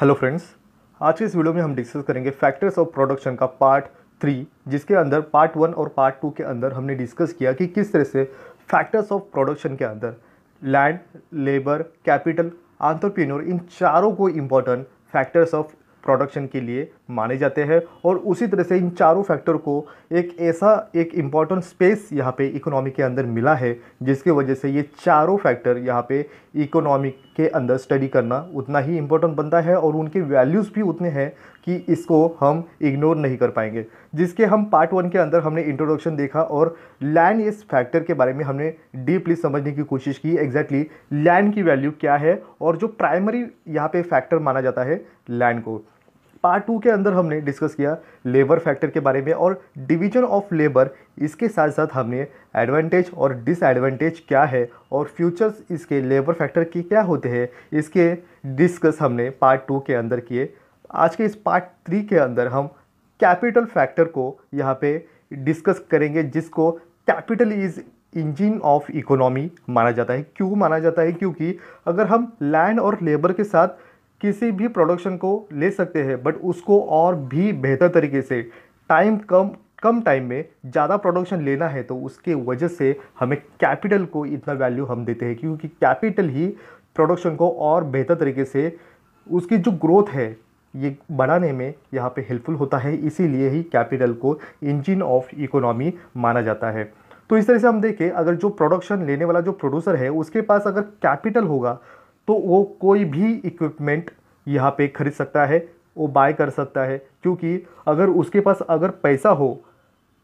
hello friends आज के इस वीडियो में हम डिस्कस करेंगे फैक्टर्स ऑफ प्रोडक्शन का पार्ट थ्री जिसके अंदर पार्ट वन और पार्ट टू के अंदर हमने डिस्कस किया कि किस तरह से फैक्टर्स ऑफ प्रोडक्शन के अंदर लैंड लेबर कैपिटल आंतरप्रीनोर इन चारों को इम्पॉर्टेंट फैक्टर्स ऑफ प्रोडक्शन के लिए माने जाते हैं और उसी तरह से इन चारों फैक्टर को एक ऐसा एक इम्पॉर्टेंट स्पेस यहाँ पे इकोनॉमी के अंदर मिला है जिसके वजह से ये चारों फैक्टर यहाँ पे इकोनॉमी के अंदर स्टडी करना उतना ही इम्पोर्टेंट बनता है और उनके वैल्यूज़ भी उतने हैं कि इसको हम इग्नोर नहीं कर पाएंगे जिसके हम पार्ट वन के अंदर हमने इंट्रोडक्शन देखा और लैंड इस फैक्टर के बारे में हमने डीपली समझने की कोशिश की एग्जैक्टली exactly लैंड की वैल्यू क्या है और जो प्राइमरी यहाँ पे फैक्टर माना जाता है लैंड को पार्ट टू के अंदर हमने डिस्कस किया लेबर फैक्टर के बारे में और डिवीजन ऑफ लेबर इसके साथ साथ हमने एडवांटेज और डिसएडवांटेज क्या है और फ्यूचर्स इसके लेबर फैक्टर के क्या होते हैं इसके डिस्कस हमने पार्ट टू के अंदर किए आज के इस पार्ट थ्री के अंदर हम कैपिटल फैक्टर को यहाँ पे डिस्कस करेंगे जिसको capital is engine of economy माना जाता है क्यों माना जाता है क्योंकि अगर हम लैंड और लेबर के साथ किसी भी प्रोडक्शन को ले सकते हैं बट उसको और भी बेहतर तरीके से टाइम कम कम टाइम में ज़्यादा प्रोडक्शन लेना है तो उसके वजह से हमें कैपिटल को इतना वैल्यू हम देते हैं क्योंकि कैपिटल ही प्रोडक्शन को और बेहतर तरीके से उसकी जो ग्रोथ है ये बढ़ाने में यहाँ पे हेल्पफुल होता है इसीलिए ही कैपिटल को इंजन ऑफ इकोनॉमी माना जाता है तो इस तरह से हम देखें अगर जो प्रोडक्शन लेने वाला जो प्रोड्यूसर है उसके पास अगर कैपिटल होगा तो वो कोई भी इक्विपमेंट यहाँ पे खरीद सकता है वो बाय कर सकता है क्योंकि अगर उसके पास अगर पैसा हो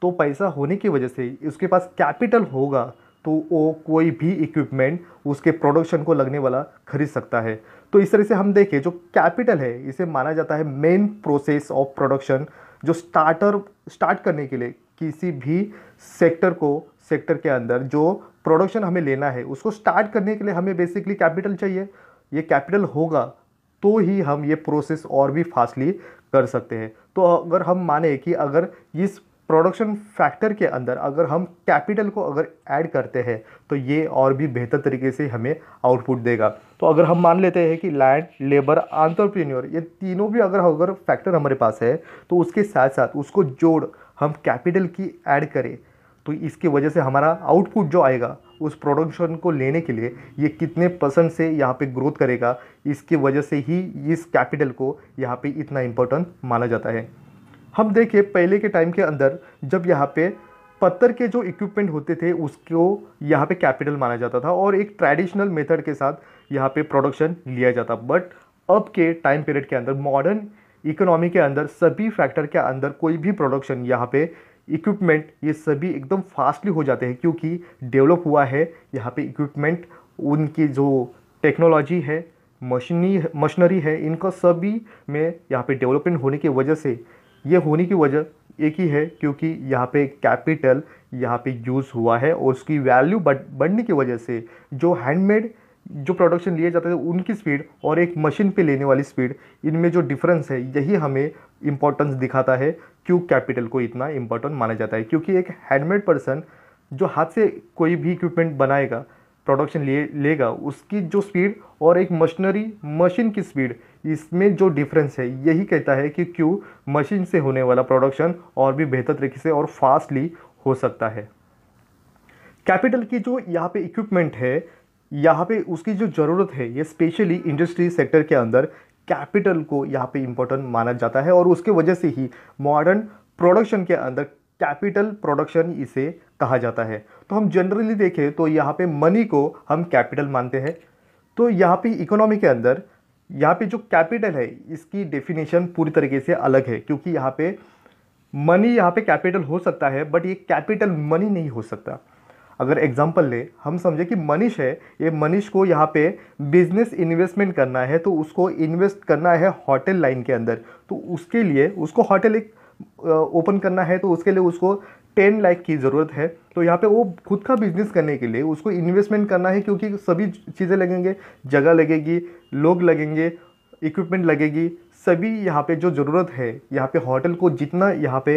तो पैसा होने की वजह से उसके पास कैपिटल होगा तो वो कोई भी इक्विपमेंट उसके प्रोडक्शन को लगने वाला खरीद सकता है तो इस तरह से हम देखें जो कैपिटल है इसे माना जाता है मेन प्रोसेस ऑफ प्रोडक्शन जो स्टार्टर स्टार्ट करने के लिए किसी भी सेक्टर को सेक्टर के अंदर जो प्रोडक्शन हमें लेना है उसको स्टार्ट करने के लिए हमें बेसिकली कैपिटल चाहिए ये कैपिटल होगा तो ही हम ये प्रोसेस और भी फास्टली कर सकते हैं तो अगर हम माने कि अगर इस प्रोडक्शन फैक्टर के अंदर अगर हम कैपिटल को अगर ऐड करते हैं तो ये और भी बेहतर तरीके से हमें आउटपुट देगा तो अगर हम मान लेते हैं कि लैंड लेबर आंट्रप्रीन्योर ये तीनों भी अगर अगर फैक्टर हमारे पास है तो उसके साथ साथ उसको जोड़ हम कैपिटल की ऐड करें तो इसकी वजह से हमारा आउटपुट जो आएगा उस प्रोडक्शन को लेने के लिए ये कितने परसेंट से यहाँ पे ग्रोथ करेगा इसकी वजह से ही इस कैपिटल को यहाँ पे इतना इम्पोर्टेंट माना जाता है हम देखें पहले के टाइम के अंदर जब यहाँ पे पत्थर के जो इक्विपमेंट होते थे उसको यहाँ पे कैपिटल माना जाता था और एक ट्रेडिशनल मेथड के साथ यहाँ पे प्रोडक्शन लिया जाता बट अब के टाइम पीरियड के अंदर मॉडर्न इकोनॉमी के अंदर सभी फैक्टर के अंदर कोई भी प्रोडक्शन यहाँ पे इक्विपमेंट ये सभी एकदम फास्टली हो जाते हैं क्योंकि डेवलप हुआ है यहाँ पे इक्विपमेंट उनकी जो टेक्नोलॉजी है मशीनी मशीनरी है इनका सभी में यहाँ पे डेवलपमेंट होने की वजह से ये होने की वजह एक ही है क्योंकि यहाँ पे कैपिटल यहाँ पे यूज़ हुआ है और उसकी वैल्यू बढ़ने की वजह से जो हैंडमेड जो प्रोडक्शन लिए जाते थे उनकी स्पीड और एक मशीन पे लेने वाली स्पीड इनमें जो डिफरेंस है यही हमें इंपॉर्टेंस दिखाता है क्यों कैपिटल को इतना इम्पोर्टेंट माना जाता है क्योंकि एक हैंडमेड पर्सन जो हाथ से कोई भी इक्विपमेंट बनाएगा प्रोडक्शन ले लेगा उसकी जो स्पीड और एक मशीनरी मशीन की स्पीड इसमें जो डिफरेंस है यही कहता है कि क्यों मशीन से होने वाला प्रोडक्शन और भी बेहतर तरीके से और फास्टली हो सकता है कैपिटल की जो यहाँ पे इक्विपमेंट है यहाँ पे उसकी जो ज़रूरत है ये स्पेशली इंडस्ट्री सेक्टर के अंदर कैपिटल को यहाँ पे इम्पोर्टेंट माना जाता है और उसके वजह से ही मॉडर्न प्रोडक्शन के अंदर कैपिटल प्रोडक्शन इसे कहा जाता है तो हम जनरली देखें तो यहाँ पे मनी को हम कैपिटल मानते हैं तो यहाँ पे इकोनॉमी के अंदर यहाँ पे जो कैपिटल है इसकी डेफिनेशन पूरी तरीके से अलग है क्योंकि यहाँ पे मनी यहाँ पे कैपिटल हो सकता है बट ये कैपिटल मनी नहीं हो सकता अगर एग्जाम्पल ले हम समझे कि मनीष है ये मनीष को यहाँ पे बिजनेस इन्वेस्टमेंट करना है तो उसको इन्वेस्ट करना है होटल लाइन के अंदर तो उसके लिए उसको होटल एक ओपन करना है तो उसके लिए उसको टेन लाख की ज़रूरत है तो यहाँ पे वो खुद का बिजनेस करने के लिए उसको इन्वेस्टमेंट करना है क्योंकि सभी चीज़ें लगेंगे जगह लगेगी लोग लगेंगे इक्विपमेंट लगेगी सभी यहाँ पे जो ज़रूरत है यहाँ पे होटल को जितना यहाँ पे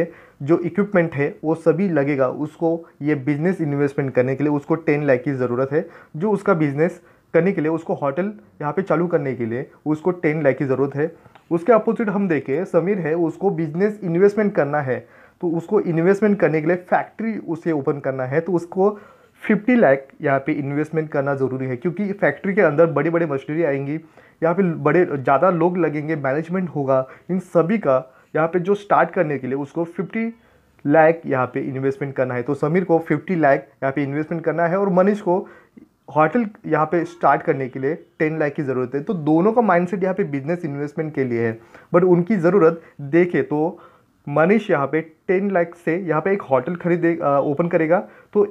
जो इक्विपमेंट है वो सभी लगेगा उसको ये बिज़नेस इन्वेस्टमेंट करने के लिए उसको टेन लाख की ज़रूरत है जो उसका बिज़नेस करने के लिए उसको होटल यहाँ पे चालू करने के लिए उसको टेन लाख की ज़रूरत है उसके अपोजिट हम देखें समीर है उसको बिज़नेस इन्वेस्टमेंट करना है तो उसको इन्वेस्टमेंट करने के लिए फैक्ट्री उसे ओपन करना है तो उसको फिफ्टी लाख यहाँ पे इन्वेस्टमेंट करना ज़रूरी है क्योंकि फैक्ट्री के अंदर बड़ी बड़ी मशीनरी आएंगी यहाँ पे बड़े ज़्यादा लोग लगेंगे मैनेजमेंट होगा इन सभी का यहाँ पे जो स्टार्ट करने के लिए उसको फिफ्टी लाख यहाँ पे इन्वेस्टमेंट करना है तो समीर को फिफ्टी लाख यहाँ पे इन्वेस्टमेंट करना है और मनीष को होटल यहाँ पे स्टार्ट करने के लिए टेन लाख की ज़रूरत है तो दोनों का माइंडसेट यहाँ पे बिजनेस इन्वेस्टमेंट के लिए है बट उनकी ज़रूरत देखे तो मनीष यहाँ पे टेन लाख से यहाँ पे एक होटल खरीदे ओपन करेगा तो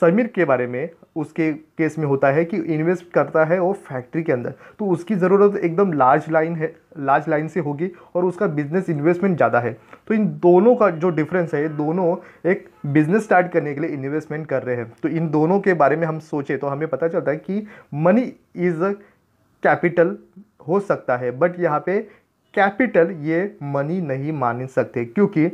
समीर के बारे में उसके केस में होता है कि इन्वेस्ट करता है वो फैक्ट्री के अंदर तो उसकी ज़रूरत एकदम लार्ज लाइन है लार्ज लाइन से होगी और उसका बिजनेस इन्वेस्टमेंट ज़्यादा है तो इन दोनों का जो डिफरेंस है दोनों एक बिजनेस स्टार्ट करने के लिए इन्वेस्टमेंट कर रहे हैं तो इन दोनों के बारे में हम सोचें तो हमें पता चलता है कि मनी इज़ अ कैपिटल हो सकता है बट यहाँ पे कैपिटल ये मनी नहीं मान सकते क्योंकि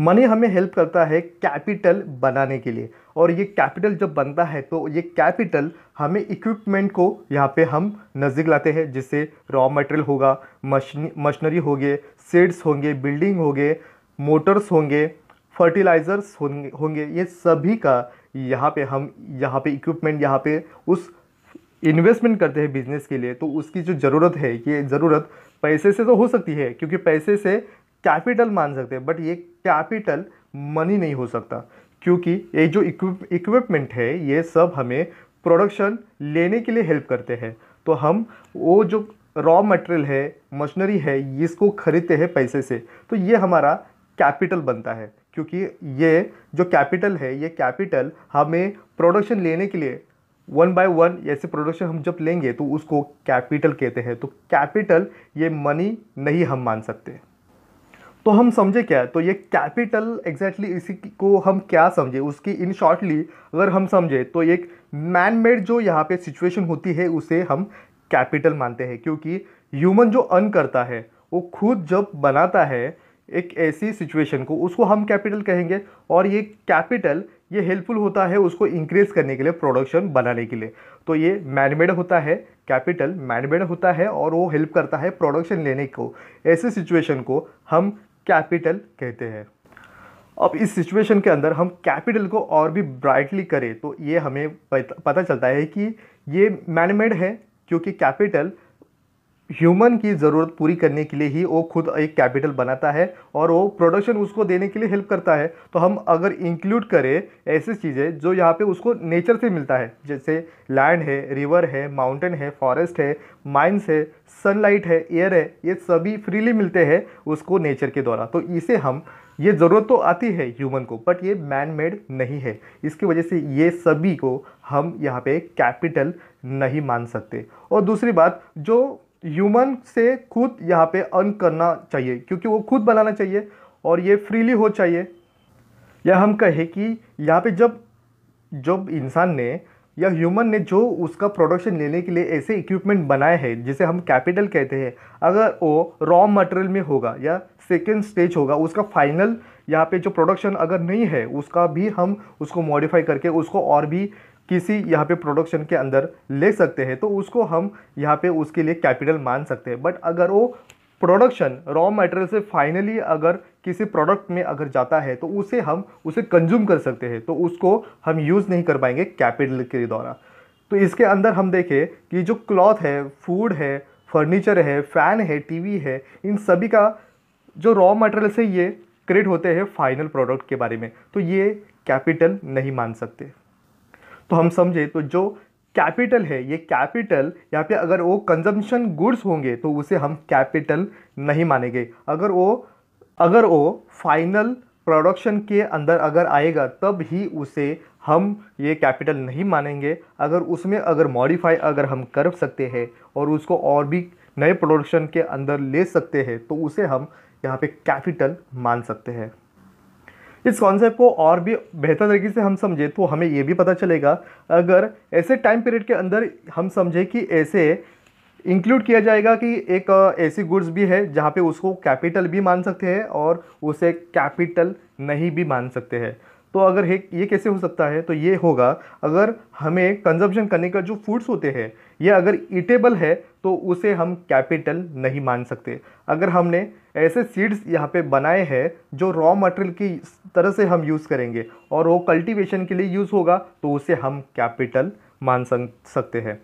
मनी हमें हेल्प करता है कैपिटल बनाने के लिए और ये कैपिटल जब बनता है तो ये कैपिटल हमें इक्विपमेंट को यहाँ पे हम नज़दीक लाते हैं जिससे रॉ मटेरियल होगा मशीनरी होगी सीड्स होंगे बिल्डिंग होंगे मोटर्स होंगे फर्टिलाइज़र्स होंगे होंगे ये सभी का यहाँ पे हम यहाँ पे इक्विपमेंट यहाँ पे उस इन्वेस्टमेंट करते हैं बिजनेस के लिए तो उसकी जो ज़रूरत है ये ज़रूरत पैसे से तो हो सकती है क्योंकि पैसे से कैपिटल मान सकते हैं बट ये कैपिटल मनी नहीं हो सकता क्योंकि ये जो इक्विपमेंट है ये सब हमें प्रोडक्शन लेने के लिए हेल्प करते हैं तो हम वो जो रॉ मटेरियल है मशीनरी है इसको खरीदते हैं पैसे से तो ये हमारा कैपिटल बनता है क्योंकि ये जो कैपिटल है ये कैपिटल हमें प्रोडक्शन लेने के लिए वन बाय वन ऐसे प्रोडक्शन हम जब लेंगे तो उसको कैपिटल कहते हैं तो कैपिटल ये मनी नहीं हम मान सकते तो हम समझे क्या तो ये कैपिटल एग्जैक्टली exactly इसी को हम क्या समझे उसकी इन शॉर्टली अगर हम समझे तो एक मैन मेड जो यहाँ पे सिचुएशन होती है उसे हम कैपिटल मानते हैं क्योंकि ह्यूमन जो अर्न करता है वो खुद जब बनाता है एक ऐसी सिचुएशन को उसको हम कैपिटल कहेंगे और ये कैपिटल ये हेल्पफुल होता है उसको इंक्रीज करने के लिए प्रोडक्शन बनाने के लिए तो ये मैनमेड होता है कैपिटल मैनमेड होता है और वो हेल्प करता है प्रोडक्शन लेने को ऐसे सिचुएशन को हम कैपिटल कहते हैं अब इस सिचुएशन के अंदर हम कैपिटल को और भी ब्राइटली करें तो ये हमें पता चलता है कि ये मैनमेड है क्योंकि कैपिटल ह्यूमन की ज़रूरत पूरी करने के लिए ही वो खुद एक कैपिटल बनाता है और वो प्रोडक्शन उसको देने के लिए हेल्प करता है तो हम अगर इंक्लूड करें ऐसी चीज़ें जो यहाँ पे उसको नेचर से मिलता है जैसे लैंड है रिवर है माउंटेन है फॉरेस्ट है माइंस है सनलाइट है एयर है ये सभी फ्रीली मिलते हैं उसको नेचर के द्वारा तो इसे हम ये ज़रूरत तो आती है ह्यूमन को बट ये मैन मेड नहीं है इसकी वजह से ये सभी को हम यहाँ पे कैपिटल नहीं मान सकते और दूसरी बात जो ह्यूमन से खुद यहाँ पे अर्न करना चाहिए क्योंकि वो खुद बनाना चाहिए और ये फ्रीली हो चाहिए या हम कहें कि यहाँ पे जब जब इंसान ने या ह्यूमन ने जो उसका प्रोडक्शन लेने के लिए ऐसे इक्विपमेंट बनाए हैं जिसे हम कैपिटल कहते हैं अगर वो रॉ मटेरियल में होगा या सेकेंड स्टेज होगा उसका फाइनल यहाँ पे जो प्रोडक्शन अगर नहीं है उसका भी हम उसको मॉडिफाई करके उसको और भी किसी यहाँ पे प्रोडक्शन के अंदर ले सकते हैं तो उसको हम यहाँ पे उसके लिए कैपिटल मान सकते हैं बट अगर वो प्रोडक्शन रॉ मटेरियल से फाइनली अगर किसी प्रोडक्ट में अगर जाता है तो उसे हम उसे कंज्यूम कर सकते हैं तो उसको हम यूज़ नहीं कर पाएंगे कैपिटल के द्वारा तो इसके अंदर हम देखें कि जो क्लॉथ है फूड है फर्नीचर है फ़ैन है टीवी है इन सभी का जो रॉ मटेरियल से ये क्रिएट होते हैं फाइनल प्रोडक्ट के बारे में तो ये कैपिटल नहीं मान सकते तो हम समझे तो जो कैपिटल है ये कैपिटल यहाँ पे अगर वो कंजम्पशन गुड्स होंगे तो उसे हम कैपिटल नहीं मानेंगे अगर वो अगर वो फाइनल प्रोडक्शन के अंदर अगर आएगा तब ही उसे हम ये कैपिटल नहीं मानेंगे अगर उसमें अगर मॉडिफाई अगर हम कर सकते हैं और उसको और भी नए प्रोडक्शन के अंदर ले सकते हैं तो उसे हम यहाँ पे कैपिटल मान सकते हैं इस कॉन्सेप्ट को और भी बेहतर तरीके से हम समझे तो हमें ये भी पता चलेगा अगर ऐसे टाइम पीरियड के अंदर हम समझे कि ऐसे इंक्लूड किया जाएगा कि एक ऐसी गुड्स भी है जहाँ पे उसको कैपिटल भी मान सकते हैं और उसे कैपिटल नहीं भी मान सकते हैं तो अगर ये कैसे हो सकता है तो ये होगा अगर हमें कंजप्शन करने का जो फूड्स होते हैं यह अगर ईटेबल है तो उसे हम कैपिटल नहीं मान सकते अगर हमने ऐसे सीड्स यहाँ पे बनाए हैं जो रॉ मटेरियल की तरह से हम यूज़ करेंगे और वो कल्टीवेशन के लिए यूज़ होगा तो उसे हम कैपिटल मान सकते हैं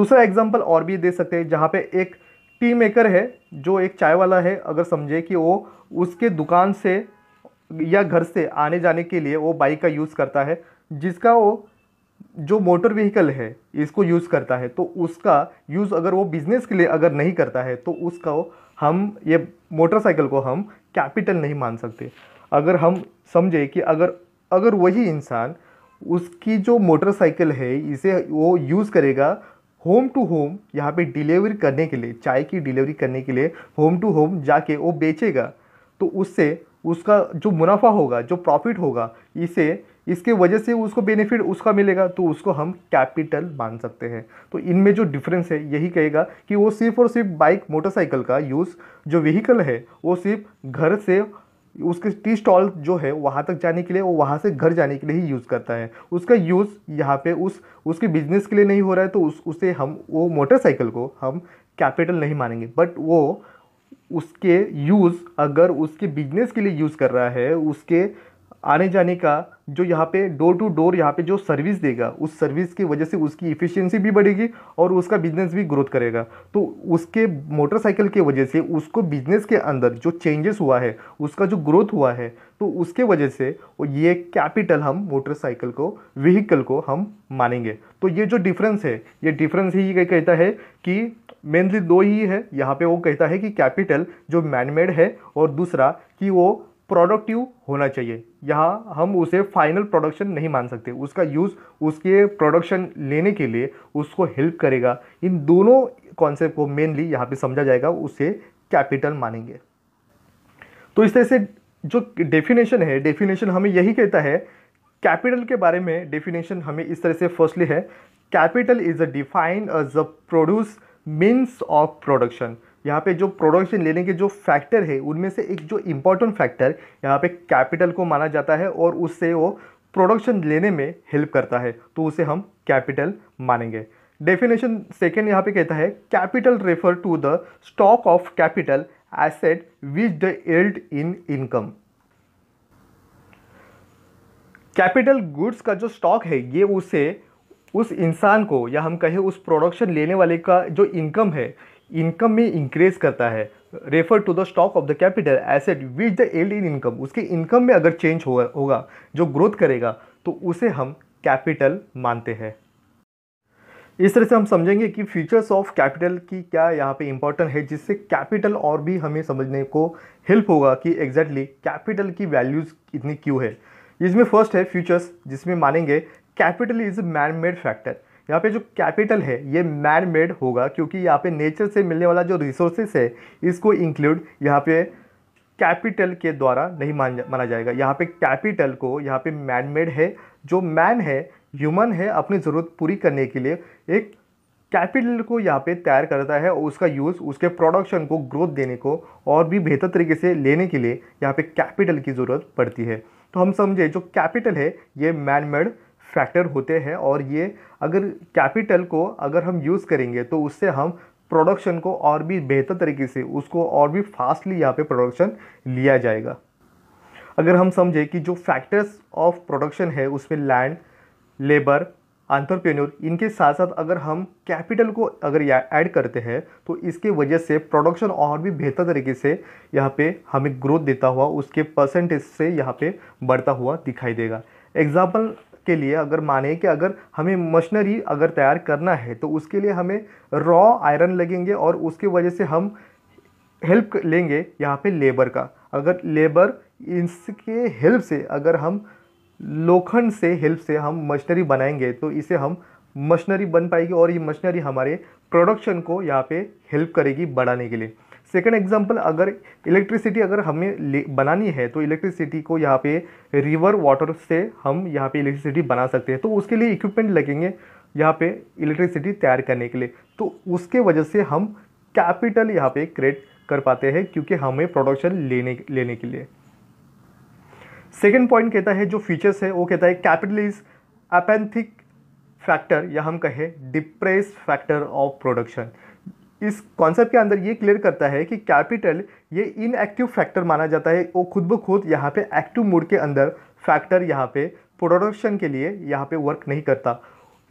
दूसरा एग्जाम्पल और भी दे सकते हैं जहाँ पे एक टी मेकर है जो एक चाय वाला है अगर समझे कि वो उसके दुकान से या घर से आने जाने के लिए वो बाइक का यूज़ करता है जिसका वो जो मोटर व्हीकल है इसको यूज़ करता है तो उसका यूज़ अगर वो बिज़नेस के लिए अगर नहीं करता है तो उसका हम ये मोटरसाइकिल को हम कैपिटल नहीं मान सकते अगर हम समझे कि अगर अगर वही इंसान उसकी जो मोटरसाइकिल है इसे वो यूज़ करेगा होम टू होम यहाँ पे डिलीवरी करने के लिए चाय की डिलीवरी करने के लिए होम टू होम जाके वो बेचेगा तो उससे उसका जो मुनाफा होगा जो प्रॉफिट होगा इसे इसके वजह से उसको बेनिफिट उसका मिलेगा तो उसको हम कैपिटल मान सकते हैं तो इनमें जो डिफरेंस है यही कहेगा कि वो सिर्फ और सिर्फ बाइक मोटरसाइकिल का यूज़ जो व्हीकल है वो सिर्फ घर से उसके टी स्टॉल जो है वहाँ तक जाने के लिए वो वहाँ से घर जाने के लिए ही यूज़ करता है उसका यूज़ यहाँ पे उस उसके बिजनेस के लिए नहीं हो रहा है तो उस उसे हम वो मोटरसाइकिल को हम कैपिटल नहीं मानेंगे बट वो उसके यूज़ अगर उसके बिजनेस के लिए यूज़ कर रहा है उसके आने जाने का जो यहाँ पे डोर टू डोर यहाँ पे जो सर्विस देगा उस सर्विस की वजह से उसकी इफ़िशियंसी भी बढ़ेगी और उसका बिजनेस भी ग्रोथ करेगा तो उसके मोटरसाइकिल के वजह से उसको बिजनेस के अंदर जो चेंजेस हुआ है उसका जो ग्रोथ हुआ है तो उसके वजह से ये कैपिटल हम मोटरसाइकिल को व्हीकल को हम मानेंगे तो ये जो डिफरेंस है ये डिफरेंस ही कहता है कि मेनली दो ही है यहाँ पे वो कहता है कि कैपिटल जो मैनमेड है और दूसरा कि वो प्रोडक्टिव होना चाहिए यहाँ हम उसे फाइनल प्रोडक्शन नहीं मान सकते उसका यूज़ उसके प्रोडक्शन लेने के लिए उसको हेल्प करेगा इन दोनों कॉन्सेप्ट को मेनली यहाँ पे समझा जाएगा उसे कैपिटल मानेंगे तो इस तरह से जो डेफिनेशन है डेफिनेशन हमें यही कहता है कैपिटल के बारे में डेफिनेशन हमें इस तरह से फर्स्टली है capital is a defined as a produce means of production यहाँ पे जो प्रोडक्शन लेने के जो फैक्टर है उनमें से एक जो इम्पॉर्टेंट फैक्टर यहाँ पे कैपिटल को माना जाता है और उससे वो प्रोडक्शन लेने में हेल्प करता है तो उसे हम कैपिटल मानेंगे डेफिनेशन सेकेंड यहाँ पे कहता है capital refer to the stock of capital asset which the yield in income capital goods का जो स्टॉक है ये उसे उस इंसान को या हम कहें उस प्रोडक्शन लेने वाले का जो इनकम है इनकम में इंक्रीज करता है refer to the stock of the capital asset which the yield in income उसके इनकम में अगर चेंज होगा होगा जो ग्रोथ करेगा तो उसे हम कैपिटल मानते हैं इस तरह से हम समझेंगे कि फीचर्स ऑफ कैपिटल की क्या यहाँ पे इंपॉर्टेंट है जिससे कैपिटल और भी हमें समझने को हेल्प होगा कि एग्जैक्टली exactly कैपिटल की वैल्यूज़ इतनी क्यों है इसमें फर्स्ट है फ्यूचर्स जिसमें मानेंगे capital is man made factor यहाँ पे जो कैपिटल है ये मैन मेड होगा क्योंकि यहाँ पे नेचर से मिलने वाला जो रिसोर्सेस है इसको इंक्लूड यहाँ पे कैपिटल के द्वारा नहीं मान जा, माना जाएगा यहाँ पे कैपिटल को यहाँ पे मैन मेड है जो मैन है ह्यूमन है अपनी ज़रूरत पूरी करने के लिए एक कैपिटल को यहाँ पे तैयार करता है और उसका यूज़ उसके प्रोडक्शन को ग्रोथ देने को और भी बेहतर तरीके से लेने के लिए यहाँ पे कैपिटल की ज़रूरत पड़ती है तो हम समझे जो कैपिटल है ये मैन मेड फैक्टर होते हैं और ये अगर कैपिटल को अगर हम यूज़ करेंगे तो उससे हम प्रोडक्शन को और भी बेहतर तरीके से उसको और भी फास्टली यहाँ पे प्रोडक्शन लिया जाएगा अगर हम समझें कि जो फैक्टर्स ऑफ प्रोडक्शन है उसमें लैंड लेबर आंट्रप्रेन्योर इनके साथ साथ अगर हम कैपिटल को अगर ऐड करते हैं तो इसके वजह से प्रोडक्शन और भी बेहतर तरीके से यहाँ पे हमें ग्रोथ देता हुआ उसके परसेंटेज से यहाँ पे बढ़ता हुआ दिखाई देगा एग्जाम्पल के लिए अगर माने कि अगर हमें मशीनरी अगर तैयार करना है तो उसके लिए हमें रॉ आयरन लगेंगे और उसके वजह से हम हेल्प लेंगे यहाँ पे लेबर का अगर लेबर इसके हेल्प से अगर हम लोखंड से हेल्प से हम मशीनरी बनाएंगे तो इसे हम मशीनरी बन पाएगी और ये मशीनरी हमारे प्रोडक्शन को यहाँ पे हेल्प करेगी बढ़ाने के लिए सेकेंड एग्जाम्पल अगर इलेक्ट्रिसिटी अगर हमें बनानी है तो इलेक्ट्रिसिटी को यहाँ पे रिवर वाटर से हम यहाँ पे इलेक्ट्रिसिटी बना सकते हैं तो उसके लिए इक्विपमेंट लगेंगे यहाँ पे इलेक्ट्रिसिटी तैयार करने के लिए तो उसके वजह से हम कैपिटल यहाँ पे क्रिएट कर पाते हैं क्योंकि हमें प्रोडक्शन लेने लेने के लिए सेकेंड पॉइंट कहता है जो फीचर्स है वो कहता है कैपिटल इज अपेंथिक फैक्टर या हम कहें डिप्रेस फैक्टर ऑफ प्रोडक्शन इस कॉन्सेप्ट के अंदर ये क्लियर करता है कि कैपिटल ये इनएक्टिव फैक्टर माना जाता है वो खुद ब खुद यहाँ पे एक्टिव मोड के अंदर फैक्टर यहाँ पे प्रोडक्शन के लिए यहाँ पे वर्क नहीं करता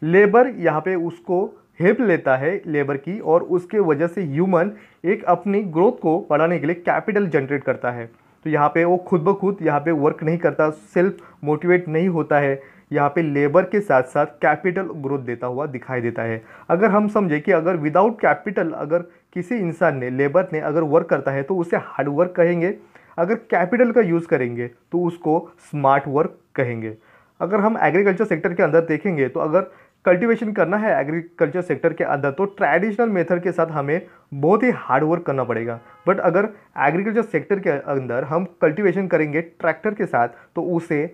लेबर यहाँ पे उसको हेल्प लेता है लेबर की और उसके वजह से ह्यूमन एक अपनी ग्रोथ को बढ़ाने के लिए कैपिटल जनरेट करता है तो यहाँ पर वो खुद ब खुद यहाँ पर वर्क नहीं करता सेल्फ मोटिवेट नहीं होता है यहाँ पे लेबर के साथ साथ कैपिटल ग्रोथ देता हुआ दिखाई देता है अगर हम समझे कि अगर विदाउट कैपिटल अगर किसी इंसान ने लेबर ने अगर वर्क करता है तो उसे हार्ड वर्क कहेंगे अगर कैपिटल का यूज़ करेंगे तो उसको स्मार्ट वर्क कहेंगे अगर हम एग्रीकल्चर सेक्टर के अंदर देखेंगे तो अगर कल्टीवेशन करना है एग्रीकल्चर सेक्टर के अंदर तो ट्रेडिशनल मेथड के साथ हमें बहुत ही हार्ड वर्क करना पड़ेगा बट अगर एग्रीकल्चर सेक्टर के अंदर हम कल्टीवेशन करेंगे ट्रैक्टर के साथ तो उसे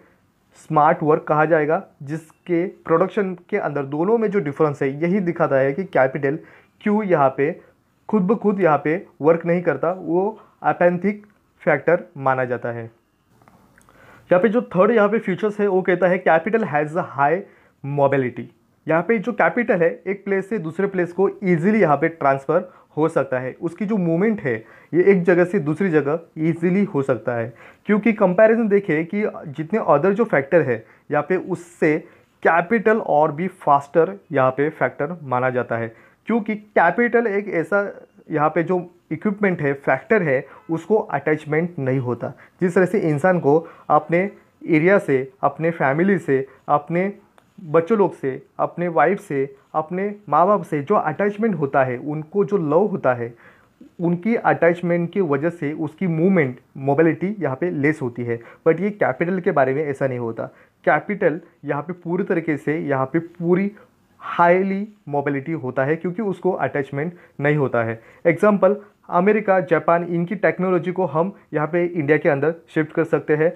स्मार्ट वर्क कहा जाएगा जिसके प्रोडक्शन के अंदर दोनों में जो डिफरेंस है यही दिखाता है कि कैपिटल क्यों यहाँ पे खुद ब खुद यहाँ पे वर्क नहीं करता वो अपेंथिक फैक्टर माना जाता है यहाँ पे जो थर्ड यहाँ पे फ्यूचर्स है वो कहता है capital has a high mobility यहाँ पे जो कैपिटल है एक प्लेस से दूसरे प्लेस को ईजिली यहाँ पे ट्रांसफ़र हो सकता है उसकी जो मूवमेंट है ये एक जगह से दूसरी जगह ईजिली हो सकता है क्योंकि कंपैरिजन देखें कि जितने अदर जो फैक्टर है यहाँ पे उससे कैपिटल और भी फास्टर यहाँ पे फैक्टर माना जाता है क्योंकि कैपिटल एक ऐसा यहाँ पे जो इक्विपमेंट है फैक्टर है उसको अटैचमेंट नहीं होता जिस तरह से इंसान को अपने एरिया से अपने फैमिली से अपने बच्चों लोग से अपने वाइफ से अपने माँ बाप से जो अटैचमेंट होता है उनको जो लव होता है उनकी अटैचमेंट की वजह से उसकी मूवमेंट मोबिलिटी यहाँ पे लेस होती है बट ये कैपिटल के बारे में ऐसा नहीं होता कैपिटल यहाँ पे पूरी तरीके से यहाँ पे पूरी हाईली मोबिलिटी होता है क्योंकि उसको अटैचमेंट नहीं होता है एग्जाम्पल अमेरिका जापान इनकी टेक्नोलॉजी को हम यहाँ पे इंडिया के अंदर शिफ्ट कर सकते हैं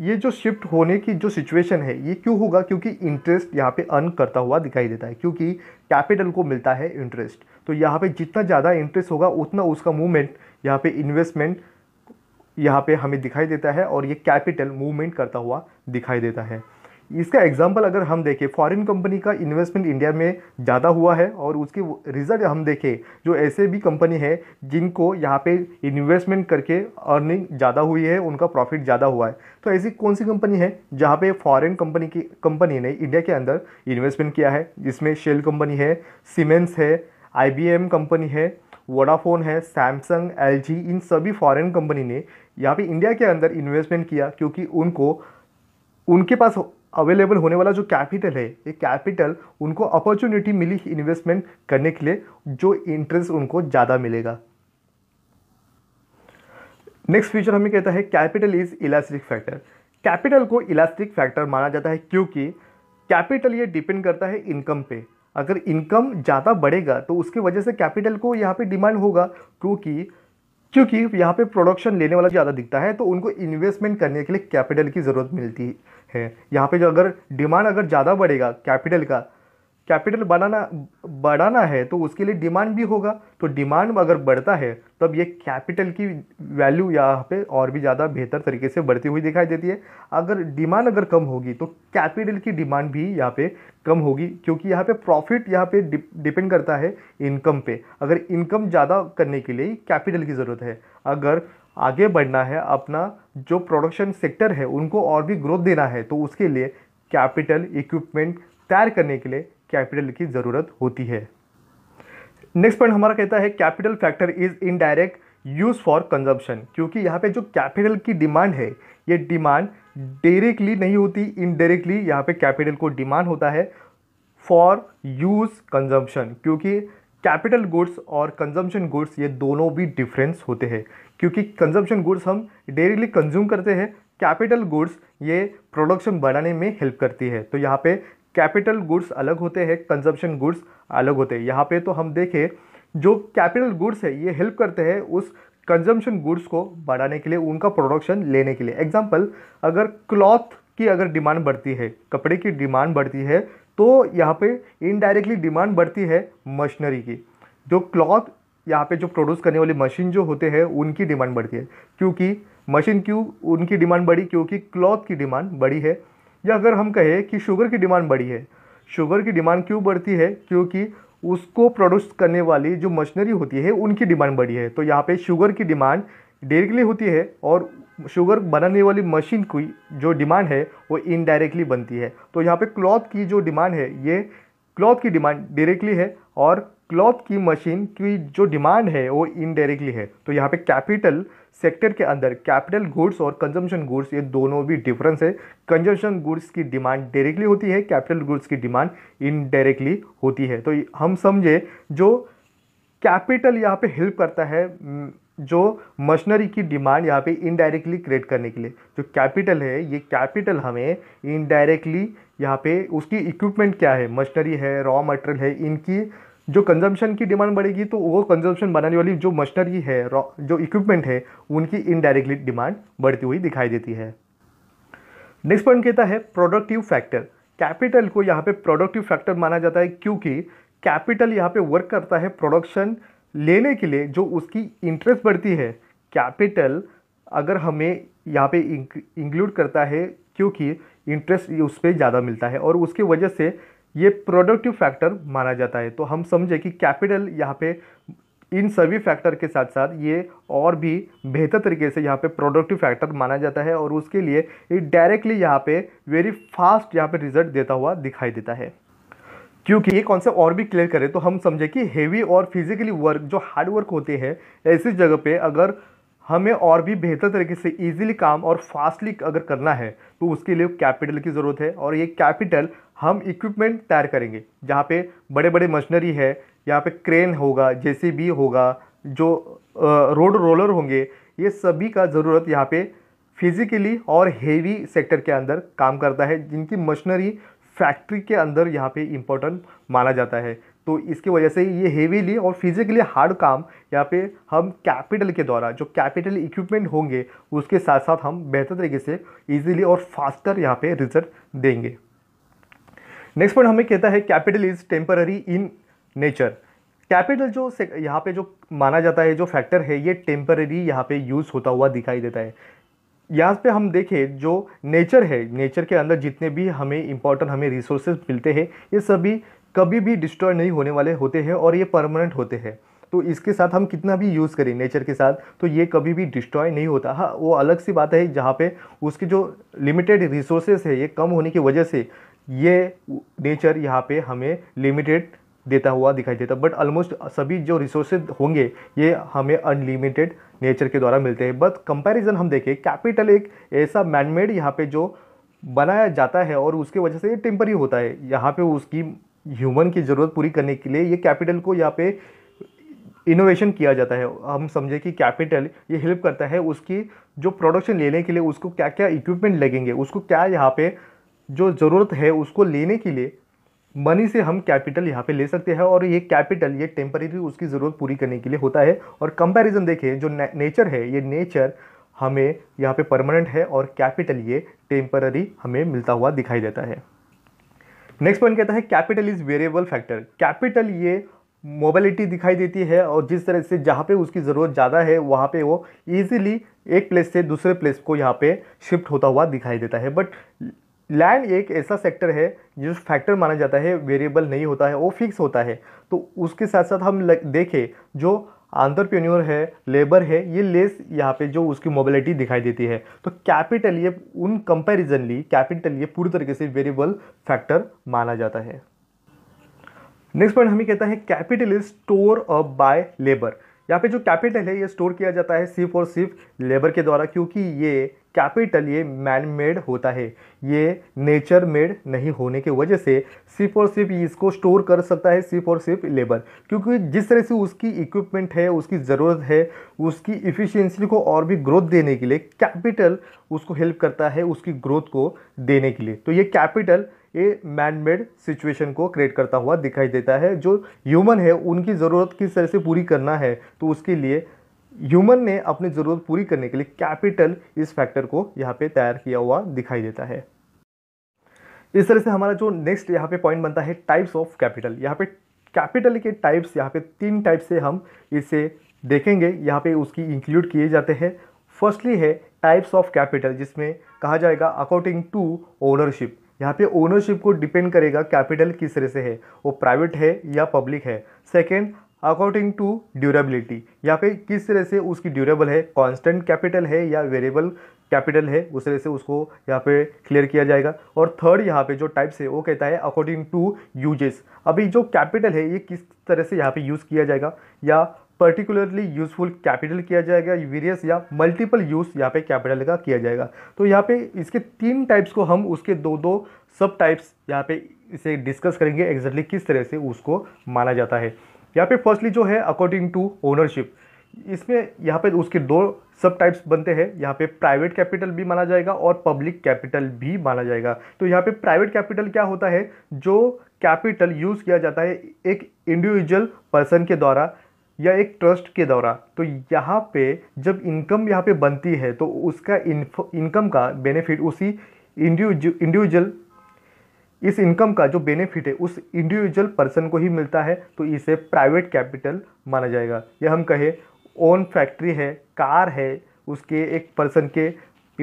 ये जो शिफ्ट होने की जो सिचुएशन है ये क्यों होगा क्योंकि इंटरेस्ट यहाँ पे अर्न करता हुआ दिखाई देता है क्योंकि कैपिटल को मिलता है इंटरेस्ट तो यहाँ पे जितना ज़्यादा इंटरेस्ट होगा उतना उसका मूवमेंट यहाँ पे इन्वेस्टमेंट यहाँ पे हमें दिखाई देता है और ये कैपिटल मूवमेंट करता हुआ दिखाई देता है इसका एग्जाम्पल अगर हम देखें फॉरेन कंपनी का इन्वेस्टमेंट इंडिया में ज़्यादा हुआ है और उसके रिज़ल्ट हम देखें जो ऐसे भी कंपनी है जिनको यहाँ पे इन्वेस्टमेंट करके अर्निंग ज़्यादा हुई है उनका प्रॉफिट ज़्यादा हुआ है तो ऐसी कौन सी कंपनी है जहाँ पे फॉरेन कंपनी की कंपनी ने इंडिया के अंदर इन्वेस्टमेंट किया है जिसमें शेल कंपनी है सीमेंस है आई कंपनी है वोडाफोन है सैमसंग एल इन सभी फ़ॉरन कंपनी ने यहाँ पर इंडिया के अंदर इन्वेस्टमेंट किया क्योंकि उनको उनके पास अवेलेबल होने वाला जो कैपिटल है ये कैपिटल उनको अपॉर्चुनिटी मिली इन्वेस्टमेंट करने के लिए जो इंटरेस्ट उनको ज़्यादा मिलेगा नेक्स्ट फीचर हमें कहता है capital is elastic factor capital को इलास्टिक फैक्टर माना जाता है क्योंकि कैपिटल ये डिपेंड करता है इनकम पे अगर इनकम ज़्यादा बढ़ेगा तो उसकी वजह से कैपिटल को यहाँ पे डिमांड होगा क्योंकि क्योंकि यहाँ पे प्रोडक्शन लेने वाला ज़्यादा दिखता है तो उनको इन्वेस्टमेंट करने के लिए कैपिटल की ज़रूरत मिलती है है यहाँ पे जो अगर डिमांड अगर ज़्यादा बढ़ेगा कैपिटल का कैपिटल बढ़ाना बढ़ाना है तो उसके लिए डिमांड भी होगा तो डिमांड अगर बढ़ता है तब ये कैपिटल की वैल्यू यहाँ पे और भी ज़्यादा बेहतर तरीके से बढ़ती हुई दिखाई देती है अगर डिमांड अगर कम होगी तो कैपिटल की डिमांड भी यहाँ पे कम होगी क्योंकि यहाँ पे प्रॉफिट यहाँ पे डिपेंड करता है इनकम पे अगर इनकम ज़्यादा करने के लिए कैपिटल की ज़रूरत है अगर आगे बढ़ना है अपना जो प्रोडक्शन सेक्टर है उनको और भी ग्रोथ देना है तो उसके लिए कैपिटल इक्विपमेंट तैयार करने के लिए कैपिटल की ज़रूरत होती है नेक्स्ट पॉइंट हमारा कहता है capital factor is indirect use for consumption क्योंकि यहाँ पे जो कैपिटल की डिमांड है ये डिमांड डायरेक्टली नहीं होती इनडायरेक्टली यहाँ पे कैपिटल को डिमांड होता है फॉर यूज़ कंजम्पशन क्योंकि कैपिटल गुड्स और कंजम्पशन गुड्स ये दोनों भी डिफरेंस होते हैं क्योंकि कंजम्पशन गुड्स हम डेली कंज्यूम करते हैं कैपिटल गुड्स ये प्रोडक्शन बढ़ाने में हेल्प करती है तो यहाँ पे कैपिटल गुड्स अलग होते हैं कंजम्पशन गुड्स अलग होते हैं यहाँ पे तो हम देखें जो कैपिटल गुड्स है ये हेल्प करते हैं उस कंजम्पशन गुड्स को बढ़ाने के लिए उनका प्रोडक्शन लेने के लिए एग्जाम्पल अगर क्लॉथ की अगर डिमांड बढ़ती है कपड़े की डिमांड बढ़ती है तो यहाँ पे इनडायरेक्टली डिमांड बढ़ती है मशीनरी की जो क्लॉथ यहाँ पे जो प्रोड्यूस करने वाली मशीन जो होते हैं उनकी डिमांड बढ़ती है क्योंकि मशीन क्यों उनकी डिमांड बढ़ी क्योंकि क्लॉथ की डिमांड बढ़ी है या अगर हम कहें कि शुगर की डिमांड बढ़ी है शुगर की डिमांड क्यों बढ़ती है क्योंकि उसको प्रोड्यूस करने वाली जो मशीनरी होती है उनकी डिमांड बढ़ी है तो यहाँ पर शुगर की डिमांड डेरेक्टली होती है और शुगर बनाने वाली मशीन की जो डिमांड है वो इनडायरेक्टली बनती है तो यहाँ पे क्लॉथ की जो डिमांड है ये क्लॉथ की डिमांड डायरेक्टली है और क्लॉथ की मशीन की जो डिमांड है वो इनडायरेक्टली है तो यहाँ पे कैपिटल सेक्टर के अंदर कैपिटल गुड्स और कंजम्पशन गुड्स ये दोनों भी डिफरेंस है कंजम्पशन गुड्स की डिमांड डायरेक्टली होती है कैपिटल गुड्स की डिमांड इनडायरेक्टली होती है तो हम समझे जो कैपिटल यहाँ पे हेल्प करता है जो मशीनरी की डिमांड यहाँ पे इनडायरेक्टली क्रिएट करने के लिए जो कैपिटल है ये कैपिटल हमें इनडायरेक्टली यहाँ पे उसकी इक्विपमेंट क्या है मशीनरी है रॉ मटेरियल है इनकी जो कंजम्पशन की डिमांड बढ़ेगी तो वो कंजम्पशन बनाने वाली जो मशीनरी है रॉ जो इक्विपमेंट है उनकी इनडायरेक्टली डिमांड बढ़ती हुई दिखाई देती है नेक्स्ट पॉइंट कहता है प्रोडक्टिव फैक्टर कैपिटल को यहाँ पे प्रोडक्टिव फैक्टर माना जाता है क्योंकि कैपिटल यहाँ पे वर्क करता है प्रोडक्शन लेने के लिए जो उसकी इंटरेस्ट बढ़ती है कैपिटल अगर हमें यहाँ पे इंक्लूड करता है क्योंकि इंटरेस्ट उस पर ज़्यादा मिलता है और उसकी वजह से ये प्रोडक्टिव फैक्टर माना जाता है तो हम समझे कि कैपिटल यहाँ पे इन सभी फैक्टर के साथ साथ ये और भी बेहतर तरीके से यहाँ पे प्रोडक्टिव फैक्टर माना जाता है और उसके लिए ये डायरेक्टली यहाँ पे वेरी फास्ट यहाँ पे रिजल्ट देता हुआ दिखाई देता है क्योंकि ये कॉन्सेप्ट और भी क्लियर करें तो हम समझे कि हेवी और फिजिकली वर्क जो हार्ड वर्क होते हैं ऐसी जगह पे अगर हमें और भी बेहतर तरीके से इजीली काम और फास्टली अगर करना है तो उसके लिए कैपिटल की ज़रूरत है और ये कैपिटल हम इक्विपमेंट तैयार करेंगे जहाँ पे बड़े बड़े मशीनरी है यहाँ पे क्रेन होगा जे होगा जो रोड रोलर होंगे ये सभी का ज़रूरत यहाँ पे फिजिकली और हेवी सेक्टर के अंदर काम करता है जिनकी मशीनरी फैक्ट्री के अंदर यहाँ पे इम्पोर्टेंट माना जाता है तो इसकी वजह से ये हेवीली और फिजिकली हार्ड काम यहाँ पे हम कैपिटल के द्वारा जो कैपिटल इक्विपमेंट होंगे उसके साथ साथ हम बेहतर तरीके से इजीली और फास्टर यहाँ पे रिजल्ट देंगे नेक्स्ट पॉइंट हमें कहता है capital is temporary in nature capital जो यहाँ पे जो माना जाता है जो फैक्टर है ये टेम्पररी यहाँ पे यूज़ होता हुआ दिखाई देता है यहाँ पे हम देखें जो नेचर है नेचर के अंदर जितने भी हमें इम्पोर्टेंट हमें रिसोर्सेज मिलते हैं ये सभी कभी भी डिस्ट्रॉय नहीं होने वाले होते हैं और ये परमानेंट होते हैं तो इसके साथ हम कितना भी यूज़ करें नेचर के साथ तो ये कभी भी डिस्ट्रॉय नहीं होता हाँ वो अलग सी बात है जहाँ पे उसके जो लिमिटेड रिसोर्सेज है ये कम होने की वजह से ये नेचर यहाँ पे हमें लिमिटेड देता हुआ दिखाई देता बट ऑलमोस्ट सभी जो रिसोर्सेज होंगे ये हमें अनलिमिटेड नेचर के द्वारा मिलते हैं बट कंपैरिजन हम देखें कैपिटल एक ऐसा मैनमेड यहाँ पे जो बनाया जाता है और उसके वजह से ये टेम्परी होता है यहाँ पे उसकी ह्यूमन की ज़रूरत पूरी करने के लिए ये कैपिटल को यहाँ पे इनोवेशन किया जाता है हम समझे कि कैपिटल ये हेल्प करता है उसकी जो प्रोडक्शन लेने के लिए उसको क्या क्या इक्विपमेंट लगेंगे उसको क्या यहाँ पे जो ज़रूरत है उसको लेने के लिए मनी से हम कैपिटल यहाँ पे ले सकते हैं और ये कैपिटल ये टेम्परेरी उसकी ज़रूरत पूरी करने के लिए होता है और कंपैरिजन देखें जो ने, नेचर है ये नेचर हमें यहाँ पे परमानेंट है और कैपिटल ये टेम्पररी हमें मिलता हुआ दिखाई देता है नेक्स्ट पॉइंट कहता है capital is variable factor capital ये मोबिलिटी दिखाई देती है और जिस तरह से जहाँ पर उसकी ज़रूरत ज़्यादा है वहाँ पर वो ईजिली एक प्लेस से दूसरे प्लेस को यहाँ पर शिफ्ट होता हुआ दिखाई देता है बट लैंड एक ऐसा सेक्टर है जो फैक्टर माना जाता है वेरिएबल नहीं होता है वो फिक्स होता है तो उसके साथ साथ हम देखें जो आंतरप्रेन्योर है लेबर है ये लेस यहाँ पे जो उसकी मोबिलिटी दिखाई देती है तो कैपिटल ये उन कंपैरिजनली कैपिटल ये पूरी तरीके से वेरिएबल फैक्टर माना जाता है नेक्स्ट पॉइंट हमें कहता है capital is store up by labour यहाँ पे जो कैपिटल है ये स्टोर किया जाता है सिर्फ और सिर्फ लेबर के द्वारा क्योंकि ये कैपिटल ये मैन मेड होता है ये नेचर मेड नहीं होने की वजह से सिर्फ और सिर्फ इसको स्टोर कर सकता है सिर्फ और सिर्फ लेबर क्योंकि जिस तरह से उसकी इक्विपमेंट है उसकी ज़रूरत है उसकी इफ़िशेंसी को और भी ग्रोथ देने के लिए कैपिटल उसको हेल्प करता है उसकी ग्रोथ को देने के लिए तो ये कैपिटल ये मैन मेड सिचुएशन को क्रिएट करता हुआ दिखाई देता है जो ह्यूमन है उनकी ज़रूरत किस तरह से पूरी करना है तो उसके लिए ह्यूमन ने अपनी ज़रूरत पूरी करने के लिए कैपिटल इस फैक्टर को यहाँ पे तैयार किया हुआ दिखाई देता है इस तरह से हमारा जो नेक्स्ट यहाँ पे पॉइंट बनता है टाइप्स ऑफ कैपिटल यहाँ पे कैपिटल के टाइप्स यहाँ पे तीन टाइप से हम इसे देखेंगे यहाँ पे उसकी इंक्लूड किए जाते हैं फर्स्टली है टाइप्स ऑफ कैपिटल जिसमें कहा जाएगा अकॉर्डिंग टू ओनरशिप यहाँ पे ओनरशिप को डिपेंड करेगा कैपिटल किस तरह से है वो प्राइवेट है या पब्लिक है सेकेंड अकॉर्डिंग टू ड्यूरेबिलिटी यहाँ फिर किस तरह से उसकी ड्यूरेबल है कॉन्स्टेंट कैपिटल है या वेरिएबल कैपिटल है उस तरह से उसको यहाँ पे क्लियर किया जाएगा और थर्ड यहाँ पे जो टाइप्स है वो कहता है अकॉर्डिंग टू यूजेस अभी जो कैपिटल है ये किस तरह से यहाँ पे यूज़ किया जाएगा या पर्टिकुलरली यूज़फुल कैपिटल किया जाएगा वेरियस या मल्टीपल यूज़ यहाँ पे कैपिटल का किया जाएगा तो यहाँ पे इसके तीन टाइप्स को हम उसके दो दो सब टाइप्स यहाँ पे इसे डिस्कस करेंगे एग्जैक्टली किस तरह से उसको माना जाता है यहाँ पे फर्स्टली जो है अकॉर्डिंग टू ओनरशिप इसमें यहाँ पे उसके दो सब टाइप्स बनते हैं यहाँ पे प्राइवेट कैपिटल भी माना जाएगा और पब्लिक कैपिटल भी माना जाएगा तो यहाँ पे प्राइवेट कैपिटल क्या होता है जो कैपिटल यूज़ किया जाता है एक इंडिविजुअल पर्सन के द्वारा या एक ट्रस्ट के द्वारा तो यहाँ पे जब इनकम यहाँ पे बनती है तो उसका इनकम का बेनिफिट उसी इंडिविजुअल इस इनकम का जो बेनिफिट है उस इंडिविजुअल पर्सन को ही मिलता है तो इसे प्राइवेट कैपिटल माना जाएगा यह हम कहें ओन फैक्ट्री है कार है उसके एक पर्सन के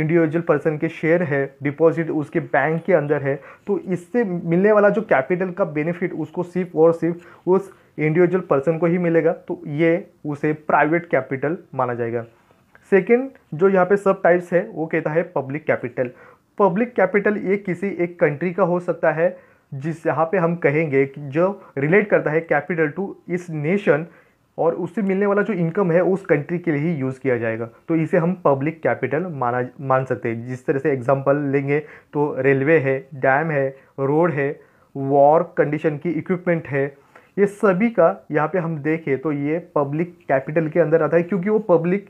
इंडिविजुअल पर्सन के शेयर है डिपॉजिट उसके बैंक के अंदर है तो इससे मिलने वाला जो कैपिटल का बेनिफिट उसको सिर्फ और सिर्फ उस इंडिविजुअल पर्सन को ही मिलेगा तो ये उसे प्राइवेट कैपिटल माना जाएगा सेकेंड जो यहाँ पे सब टाइप्स है वो कहता है पब्लिक कैपिटल पब्लिक कैपिटल ये किसी एक कंट्री का हो सकता है जिस यहाँ पे हम कहेंगे कि जो रिलेट करता है कैपिटल टू इस नेशन और उससे मिलने वाला जो इनकम है उस कंट्री के लिए ही यूज़ किया जाएगा तो इसे हम पब्लिक कैपिटल माना मान सकते हैं जिस तरह से एग्जांपल लेंगे तो रेलवे है डैम है रोड है वॉर कंडीशन की इक्विपमेंट है ये सभी का यहाँ पे हम देखें तो ये पब्लिक कैपिटल के अंदर आता है क्योंकि वो पब्लिक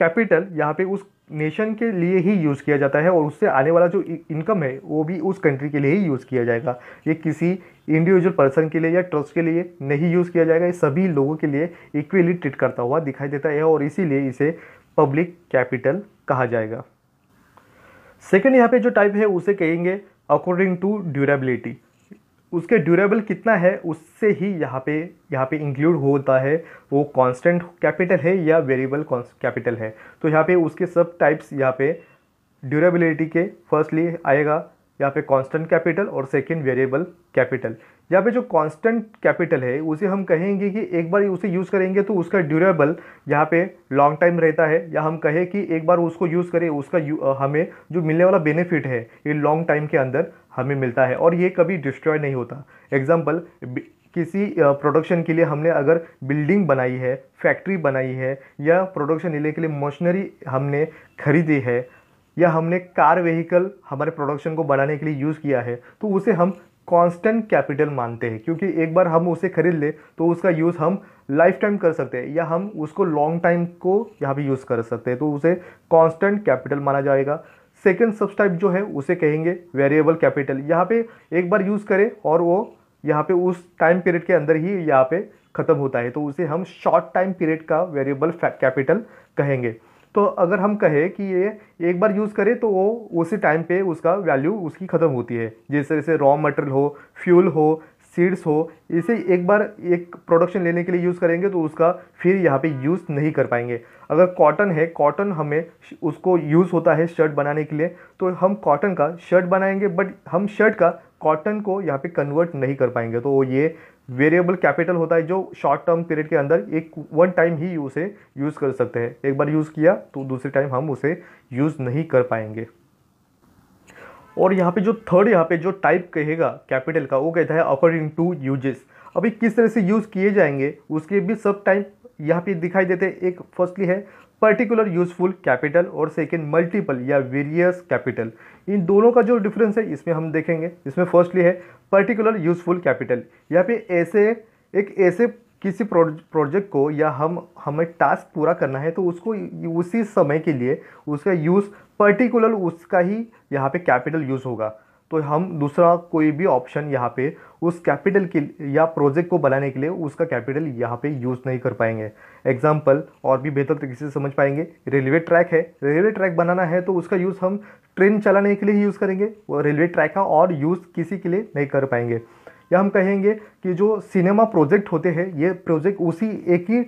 कैपिटल यहाँ पे उस नेशन के लिए ही यूज़ किया जाता है और उससे आने वाला जो इनकम है वो भी उस कंट्री के लिए ही यूज़ किया जाएगा ये किसी इंडिविजुअल पर्सन के लिए या ट्रस्ट के लिए नहीं यूज़ किया जाएगा ये सभी लोगों के लिए इक्वली ट्रीट करता हुआ दिखाई देता है और इसीलिए इसे पब्लिक कैपिटल कहा जाएगा सेकेंड यहाँ पे जो टाइप है उसे कहेंगे अकॉर्डिंग टू ड्यूरेबिलिटी उसके ड्यूरेबल कितना है उससे ही यहाँ पे यहाँ पे इंक्लूड होता है वो कांस्टेंट कैपिटल है या वेरिएबल कैपिटल है तो यहाँ पे उसके सब टाइप्स यहाँ पे ड्यूरेबिलिटी के फर्स्टली आएगा यहाँ पे कांस्टेंट कैपिटल और सेकंड वेरिएबल कैपिटल यहाँ पे जो कांस्टेंट कैपिटल है उसे हम कहेंगे कि एक बार उसे यूज़ करेंगे तो उसका ड्यूरेबल यहाँ पे लॉन्ग टाइम रहता है या हम कहें कि एक बार उसको यूज़ करें उसका यू, हमें जो मिलने वाला बेनिफिट है ये लॉन्ग टाइम के अंदर हमें मिलता है और ये कभी डिस्ट्रॉय नहीं होता एग्जाम्पल किसी प्रोडक्शन के लिए हमने अगर बिल्डिंग बनाई है फैक्ट्री बनाई है या प्रोडक्शन लेने के लिए मशीनरी हमने खरीदी है या हमने कार व्हीकल हमारे प्रोडक्शन को बढ़ाने के लिए यूज़ किया है तो उसे हम कांस्टेंट कैपिटल मानते हैं क्योंकि एक बार हम उसे खरीद ले तो उसका यूज़ हम लाइफ टाइम कर सकते हैं या हम उसको लॉन्ग टाइम को यहाँ पे यूज़ कर सकते हैं तो उसे कांस्टेंट कैपिटल माना जाएगा सेकेंड सब्सटाइप जो है उसे कहेंगे वेरिएबल कैपिटल यहाँ पे एक बार यूज़ करें और वो यहाँ पे उस टाइम पीरियड के अंदर ही यहाँ पे ख़त्म होता है तो उसे हम शॉर्ट टाइम पीरियड का वेरिएबल कैपिटल कहेंगे तो अगर हम कहें कि ये एक बार यूज़ करें तो वो उसी टाइम पे उसका वैल्यू उसकी ख़त्म होती है जिस तरह से रॉ मटेरियल हो फ्यूल हो सीड्स हो इसे एक बार एक प्रोडक्शन लेने के लिए यूज़ करेंगे तो उसका फिर यहाँ पे यूज़ नहीं कर पाएंगे अगर कॉटन है कॉटन हमें उसको यूज़ होता है शर्ट बनाने के लिए तो हम कॉटन का शर्ट बनाएंगे बट हम शर्ट का कॉटन को यहाँ पे कन्वर्ट नहीं कर पाएंगे तो ये वेरिएबल कैपिटल होता है जो शॉर्ट टर्म पीरियड के अंदर एक वन टाइम ही उसे यूज़ कर सकते हैं एक बार यूज़ किया तो दूसरे टाइम हम उसे यूज़ नहीं कर पाएंगे और यहाँ पे जो थर्ड यहाँ पे जो टाइप कहेगा कैपिटल का वो कहता है अकॉर्डिंग टू यूजेस अभी किस तरह से यूज़ किए जाएंगे उसके भी सब टाइप यहाँ पे दिखाई देते हैं एक फर्स्टली है पर्टिकुलर यूजफुल कैपिटल और सेकेंड मल्टीपल या वेरियस कैपिटल इन दोनों का जो डिफरेंस है इसमें हम देखेंगे इसमें फर्स्टली है पर्टिकुलर यूज़फुल कैपिटल या फिर ऐसे एक ऐसे किसी प्रोजेक्ट को या हम हमें टास्क पूरा करना है तो उसको उसी समय के लिए उसका यूज़ पर्टिकुलर उसका ही यहाँ पे कैपिटल यूज़ होगा तो हम दूसरा कोई भी ऑप्शन यहाँ पे उस कैपिटल के या प्रोजेक्ट को बनाने के लिए उसका कैपिटल यहाँ पे यूज़ नहीं कर पाएंगे एग्जाम्पल और भी बेहतर तरीके से समझ पाएंगे रेलवे ट्रैक है रेलवे ट्रैक बनाना है तो उसका यूज़ हम ट्रेन चलाने के लिए ही यूज़ करेंगे वो रेलवे ट्रैक का और यूज़ किसी के लिए नहीं कर पाएंगे या हम कहेंगे कि जो सिनेमा प्रोजेक्ट होते हैं ये प्रोजेक्ट उसी एक ही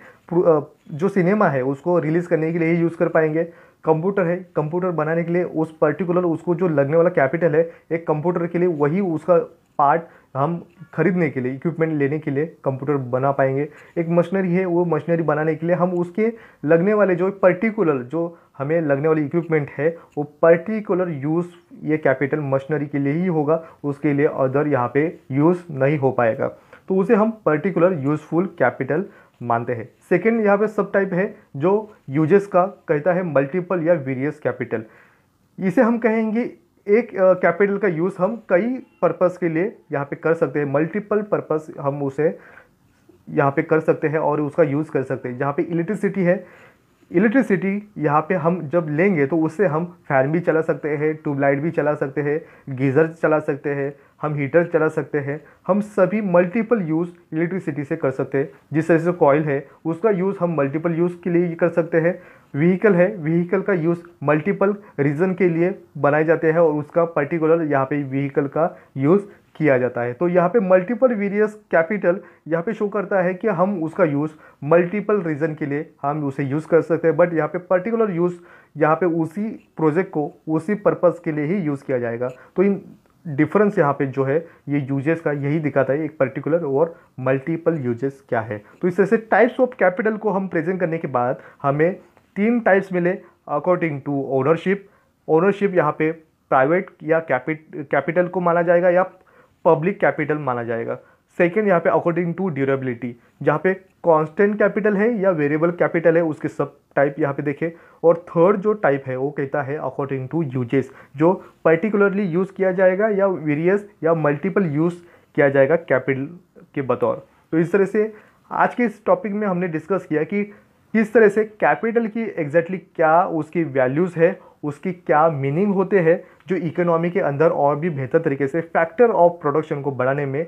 जो सिनेमा है उसको रिलीज़ करने के लिए ही यूज़ कर पाएंगे कंप्यूटर है कंप्यूटर बनाने के लिए उस पर्टिकुलर उसको जो लगने वाला कैपिटल है एक कंप्यूटर के लिए वही उसका पार्ट हम खरीदने के लिए इक्विपमेंट लेने के लिए कंप्यूटर बना पाएंगे एक मशीनरी है वो मशीनरी बनाने के लिए हम उसके लगने वाले जो पर्टिकुलर जो हमें लगने वाली इक्विपमेंट है वो पर्टिकुलर यूज़ ये कैपिटल मशीनरी के लिए ही होगा उसके लिए अदर यहाँ पे यूज़ नहीं हो पाएगा तो उसे हम पर्टिकुलर यूज़फुल कैपिटल मानते हैं सेकेंड यहाँ पे सब टाइप है जो यूजेस का कहता है मल्टीपल या वेरियस कैपिटल इसे हम कहेंगे एक कैपिटल का यूज़ हम कई पर्पस के लिए यहाँ पे कर सकते हैं मल्टीपल पर्पस हम उसे यहाँ पे कर सकते हैं और उसका यूज़ कर सकते हैं जहाँ पे इलेक्ट्रिसिटी है इलेक्ट्रिसिटी यहाँ पे हम जब लेंगे तो उससे हम फैन भी चला सकते हैं ट्यूबलाइट भी चला सकते हैं गीज़र चला सकते हैं हम हीटर चला सकते हैं हम सभी मल्टीपल यूज़ इलेक्ट्रिसिटी से कर सकते हैं जिस तरह से कॉयल है उसका यूज़ हम मल्टीपल यूज़ के लिए कर सकते हैं व्हीकल है व्हीकल का यूज़ मल्टीपल रीज़न के लिए बनाए जाते हैं और उसका पर्टिकुलर यहाँ पे व्हीकल का यूज़ किया जाता है तो यहाँ पे मल्टीपल वीरियस कैपिटल यहाँ पे शो करता है कि हम उसका यूज़ मल्टीपल रीज़न के लिए हम उसे यूज़ कर सकते हैं बट यहाँ पे पर्टिकुलर यूज़ यहाँ पे उसी प्रोजेक्ट को उसी पर्पज़ के लिए ही यूज़ किया जाएगा तो इन डिफरेंस यहाँ पे जो है ये यूजेस का यही दिखाता है एक पर्टिकुलर और मल्टीपल यूजेस क्या है तो इस तरह से टाइप्स ऑफ कैपिटल को हम प्रेजेंट करने के बाद हमें तीन टाइप्स मिले अकॉर्डिंग टू ओनरशिप ओनरशिप यहाँ पे प्राइवेट या कैपिट कैपिटल को माना जाएगा या पब्लिक कैपिटल माना जाएगा सेकेंड यहाँ पे अकॉर्डिंग टू ड्यूरेबिलिटी जहाँ पे कॉन्स्टेंट कैपिटल है या वेरिएबल कैपिटल है उसके सब टाइप यहाँ पे देखें और थर्ड जो टाइप है वो कहता है अकॉर्डिंग टू यूजेस जो पर्टिकुलरली यूज़ किया जाएगा या वेरियस या मल्टीपल यूज़ किया जाएगा कैपिटल के बतौर तो इस तरह से आज के इस टॉपिक में हमने डिस्कस किया कि किस तरह से कैपिटल की एग्जैक्टली exactly क्या उसकी वैल्यूज़ है उसकी क्या मीनिंग होते हैं जो इकोनॉमी के अंदर और भी बेहतर तरीके से फैक्टर ऑफ प्रोडक्शन को बढ़ाने में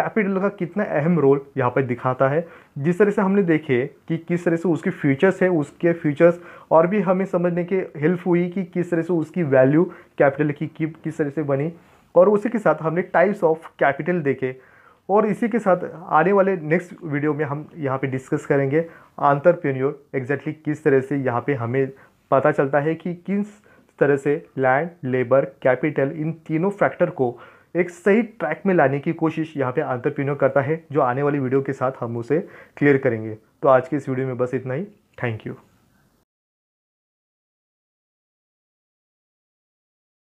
कैपिटल का कितना अहम रोल यहाँ पर दिखाता है जिस तरह से हमने देखे कि किस तरह से उसके फ्यूचर्स है उसके फ्यूचर्स और भी हमें समझने के हेल्प हुई कि किस तरह से उसकी वैल्यू कैपिटल की किस तरह से बनी और उसी के साथ हमने टाइप्स ऑफ कैपिटल देखे और इसी के साथ आने वाले नेक्स्ट वीडियो में हम यहाँ पे डिस्कस करेंगे आंतरप्रेन्योर एग्जैक्टली किस तरह से यहाँ पे हमें पता चलता है कि किस तरह से लैंड लेबर कैपिटल इन तीनों फैक्टर को एक सही ट्रैक में लाने की कोशिश यहाँ पे आंतरप्रीनियर करता है जो आने वाली वीडियो के साथ हम उसे क्लियर करेंगे तो आज की इस वीडियो में बस इतना ही थैंक यू